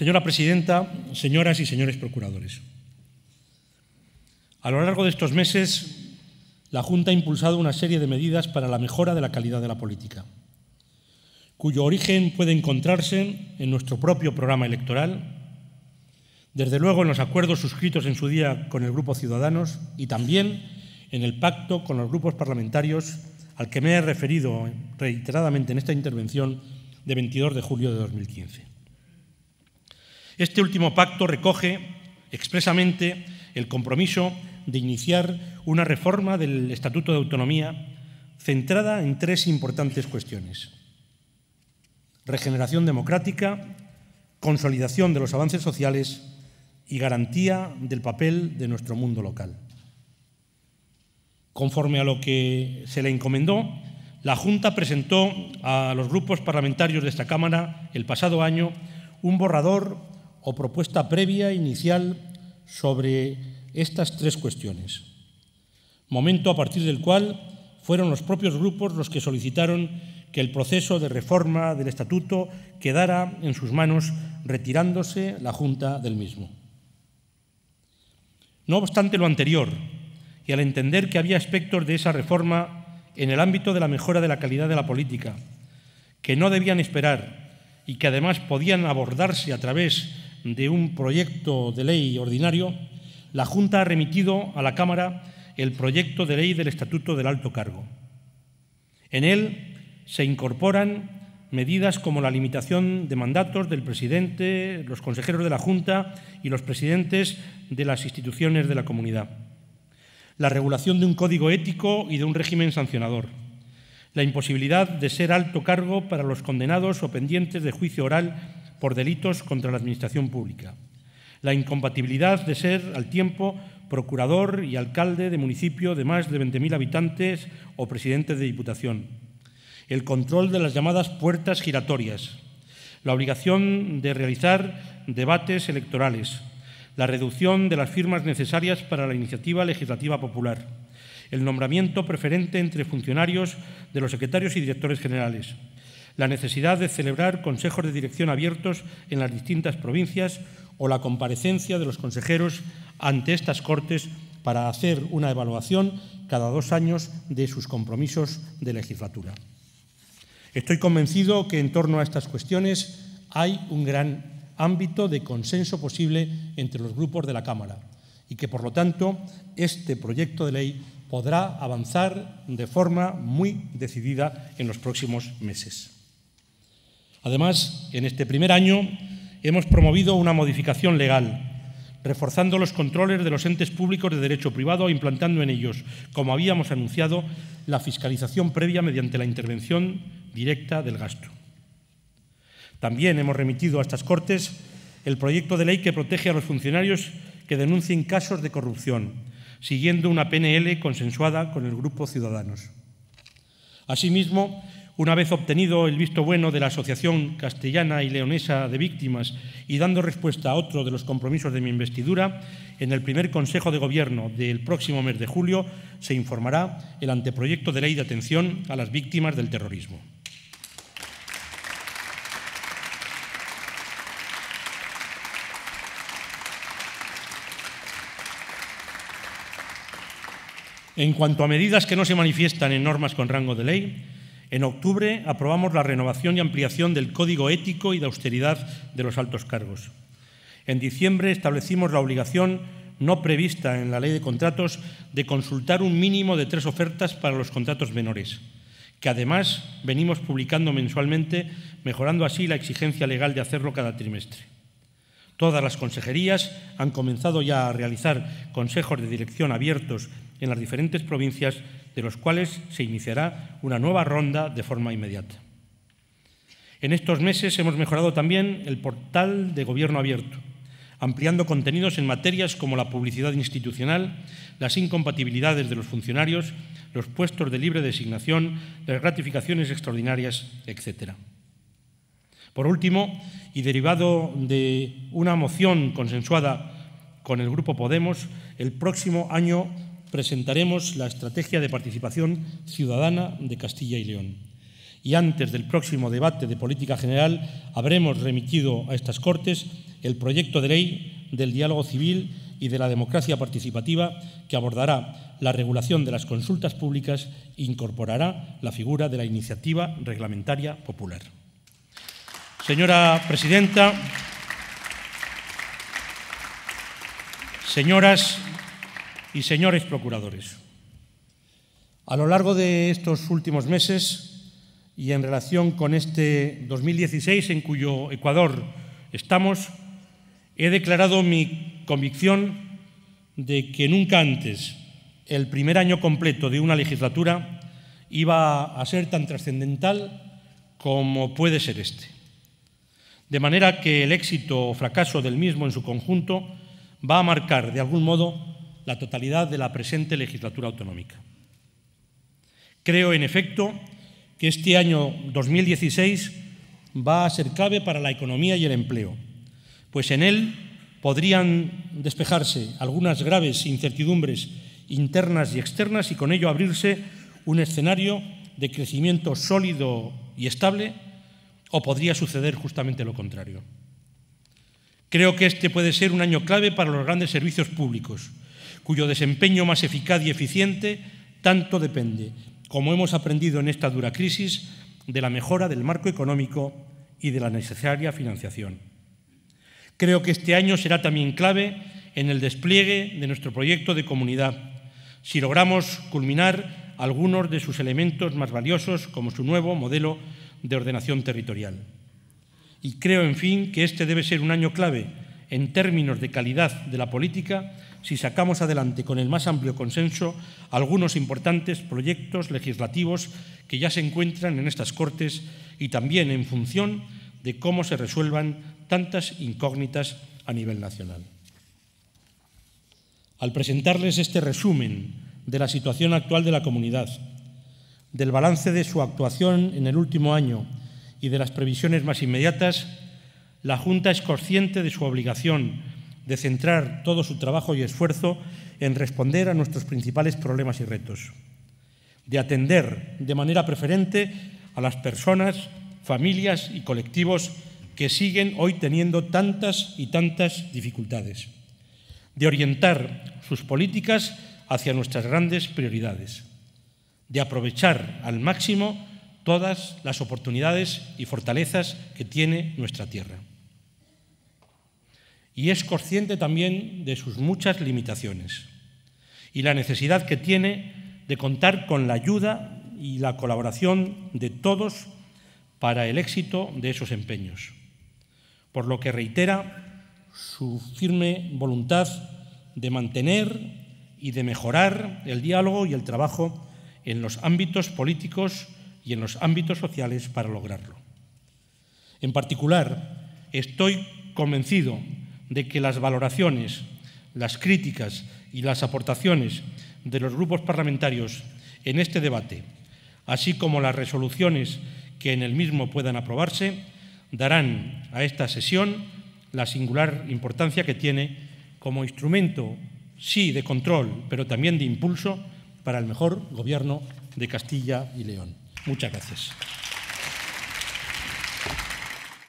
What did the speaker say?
Señora presidenta, señoras y señores procuradores, a lo largo de estos meses, la Junta ha impulsado una serie de medidas para la mejora de la calidad de la política, cuyo origen puede encontrarse en nuestro propio programa electoral, desde luego en los acuerdos suscritos en su día con el Grupo Ciudadanos y también en el pacto con los grupos parlamentarios al que me he referido reiteradamente en esta intervención de 22 de julio de 2015. Este último pacto recoge expresamente el compromiso de iniciar una reforma del Estatuto de Autonomía centrada en tres importantes cuestiones. Regeneración democrática, consolidación de los avances sociales y garantía del papel de nuestro mundo local. Conforme a lo que se le encomendó, la Junta presentó a los grupos parlamentarios de esta Cámara el pasado año un borrador o propuesta previa, inicial, sobre estas tres cuestiones. Momento a partir del cual fueron los propios grupos los que solicitaron que el proceso de reforma del Estatuto quedara en sus manos, retirándose la Junta del mismo. No obstante lo anterior, y al entender que había aspectos de esa reforma en el ámbito de la mejora de la calidad de la política, que no debían esperar y que además podían abordarse a través de un proyecto de ley ordinario, la Junta ha remitido a la Cámara el proyecto de ley del Estatuto del Alto Cargo. En él se incorporan medidas como la limitación de mandatos del presidente, los consejeros de la Junta y los presidentes de las instituciones de la comunidad, la regulación de un código ético y de un régimen sancionador, la imposibilidad de ser alto cargo para los condenados o pendientes de juicio oral por delitos contra la Administración Pública. La incompatibilidad de ser al tiempo procurador y alcalde de municipio de más de 20.000 habitantes o presidente de Diputación. El control de las llamadas puertas giratorias. La obligación de realizar debates electorales. La reducción de las firmas necesarias para la iniciativa legislativa popular. El nombramiento preferente entre funcionarios de los secretarios y directores generales la necesidad de celebrar consejos de dirección abiertos en las distintas provincias o la comparecencia de los consejeros ante estas Cortes para hacer una evaluación cada dos años de sus compromisos de legislatura. Estoy convencido que en torno a estas cuestiones hay un gran ámbito de consenso posible entre los grupos de la Cámara y que, por lo tanto, este proyecto de ley podrá avanzar de forma muy decidida en los próximos meses. Además, en este primer año hemos promovido una modificación legal, reforzando los controles de los entes públicos de derecho privado e implantando en ellos, como habíamos anunciado, la fiscalización previa mediante la intervención directa del gasto. También hemos remitido a estas Cortes el proyecto de ley que protege a los funcionarios que denuncien casos de corrupción, siguiendo una PNL consensuada con el Grupo Ciudadanos. Asimismo, una vez obtenido el visto bueno de la Asociación Castellana y Leonesa de Víctimas y dando respuesta a otro de los compromisos de mi investidura, en el primer Consejo de Gobierno del próximo mes de julio se informará el anteproyecto de ley de atención a las víctimas del terrorismo. En cuanto a medidas que no se manifiestan en normas con rango de ley, en octubre aprobamos la renovación y ampliación del Código Ético y de Austeridad de los altos cargos. En diciembre establecimos la obligación no prevista en la Ley de Contratos de consultar un mínimo de tres ofertas para los contratos menores, que además venimos publicando mensualmente, mejorando así la exigencia legal de hacerlo cada trimestre. Todas las consejerías han comenzado ya a realizar consejos de dirección abiertos en las diferentes provincias, de los cuales se iniciará una nueva ronda de forma inmediata. En estos meses hemos mejorado también el portal de Gobierno Abierto, ampliando contenidos en materias como la publicidad institucional, las incompatibilidades de los funcionarios, los puestos de libre designación, las gratificaciones extraordinarias, etc. Por último, y derivado de una moción consensuada con el Grupo Podemos, el próximo año presentaremos la Estrategia de Participación Ciudadana de Castilla y León. Y antes del próximo debate de política general habremos remitido a estas Cortes el proyecto de ley del diálogo civil y de la democracia participativa que abordará la regulación de las consultas públicas e incorporará la figura de la iniciativa reglamentaria popular. Señora presidenta, señoras y señores procuradores. A lo largo de estos últimos meses y en relación con este 2016 en cuyo Ecuador estamos, he declarado mi convicción de que nunca antes el primer año completo de una legislatura iba a ser tan trascendental como puede ser este. De manera que el éxito o fracaso del mismo en su conjunto va a marcar, de algún modo, la totalidad de la presente legislatura autonómica. Creo, en efecto, que este año 2016 va a ser clave para la economía y el empleo, pues en él podrían despejarse algunas graves incertidumbres internas y externas y con ello abrirse un escenario de crecimiento sólido y estable o podría suceder justamente lo contrario. Creo que este puede ser un año clave para los grandes servicios públicos, cuyo desempeño más eficaz y eficiente tanto depende, como hemos aprendido en esta dura crisis, de la mejora del marco económico y de la necesaria financiación. Creo que este año será también clave en el despliegue de nuestro proyecto de comunidad, si logramos culminar algunos de sus elementos más valiosos, como su nuevo modelo de ordenación territorial. Y creo, en fin, que este debe ser un año clave en términos de calidad de la política si sacamos adelante con el más amplio consenso algunos importantes proyectos legislativos que ya se encuentran en estas Cortes y también en función de cómo se resuelvan tantas incógnitas a nivel nacional. Al presentarles este resumen de la situación actual de la comunidad, del balance de su actuación en el último año y de las previsiones más inmediatas, la Junta es consciente de su obligación de centrar todo su trabajo y esfuerzo en responder a nuestros principales problemas y retos, de atender de manera preferente a las personas, familias y colectivos que siguen hoy teniendo tantas y tantas dificultades, de orientar sus políticas hacia nuestras grandes prioridades, de aprovechar al máximo todas las oportunidades y fortalezas que tiene nuestra tierra y es consciente también de sus muchas limitaciones y la necesidad que tiene de contar con la ayuda y la colaboración de todos para el éxito de esos empeños, por lo que reitera su firme voluntad de mantener y de mejorar el diálogo y el trabajo en los ámbitos políticos y en los ámbitos sociales para lograrlo. En particular, estoy convencido de que las valoraciones, las críticas y las aportaciones de los grupos parlamentarios en este debate, así como las resoluciones que en el mismo puedan aprobarse, darán a esta sesión la singular importancia que tiene como instrumento, sí, de control, pero también de impulso para el mejor gobierno de Castilla y León. Muchas gracias.